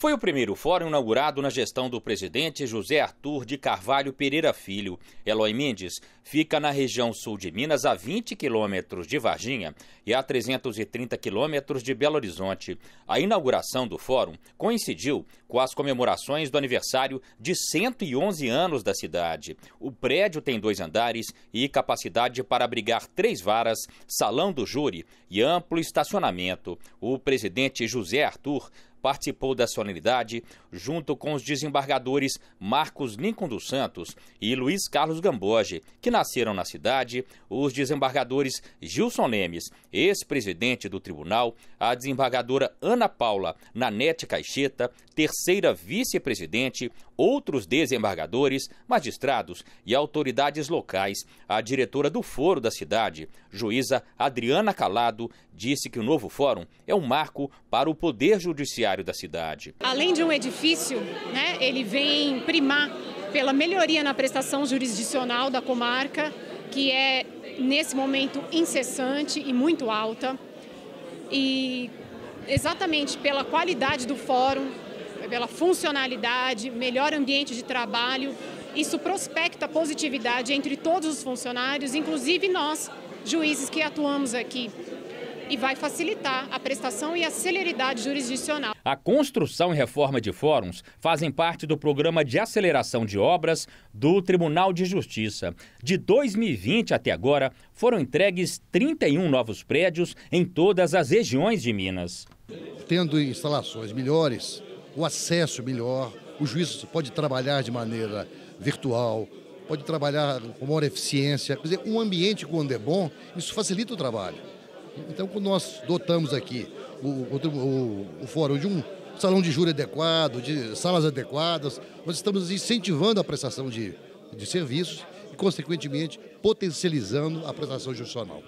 Foi o primeiro fórum inaugurado na gestão do presidente José Arthur de Carvalho Pereira Filho. Eloy Mendes fica na região sul de Minas, a 20 quilômetros de Varginha e a 330 quilômetros de Belo Horizonte. A inauguração do fórum coincidiu com as comemorações do aniversário de 111 anos da cidade. O prédio tem dois andares e capacidade para abrigar três varas, salão do júri e amplo estacionamento. O presidente José Arthur participou da solenidade junto com os desembargadores Marcos Lincoln dos Santos e Luiz Carlos Gamboge, que nasceram na cidade, os desembargadores Gilson Lemes, ex-presidente do tribunal, a desembargadora Ana Paula Nanete Caixeta, terceira vice-presidente, outros desembargadores, magistrados e autoridades locais. A diretora do Foro da cidade, juíza Adriana Calado, disse que o novo fórum é um marco para o poder judiciário da cidade. Além de um edifício, né, ele vem primar pela melhoria na prestação jurisdicional da comarca, que é nesse momento incessante e muito alta. E exatamente pela qualidade do fórum, pela funcionalidade, melhor ambiente de trabalho, isso prospecta positividade entre todos os funcionários, inclusive nós, juízes que atuamos aqui e vai facilitar a prestação e a celeridade jurisdicional. A construção e reforma de fóruns fazem parte do programa de aceleração de obras do Tribunal de Justiça. De 2020 até agora, foram entregues 31 novos prédios em todas as regiões de Minas. Tendo instalações melhores, o acesso melhor, o juiz pode trabalhar de maneira virtual, pode trabalhar com maior eficiência. Quer dizer, um ambiente quando é bom, isso facilita o trabalho. Então, quando nós dotamos aqui o, o, o fórum de um salão de júri adequado, de salas adequadas, nós estamos incentivando a prestação de, de serviços e, consequentemente, potencializando a prestação jurisdicional.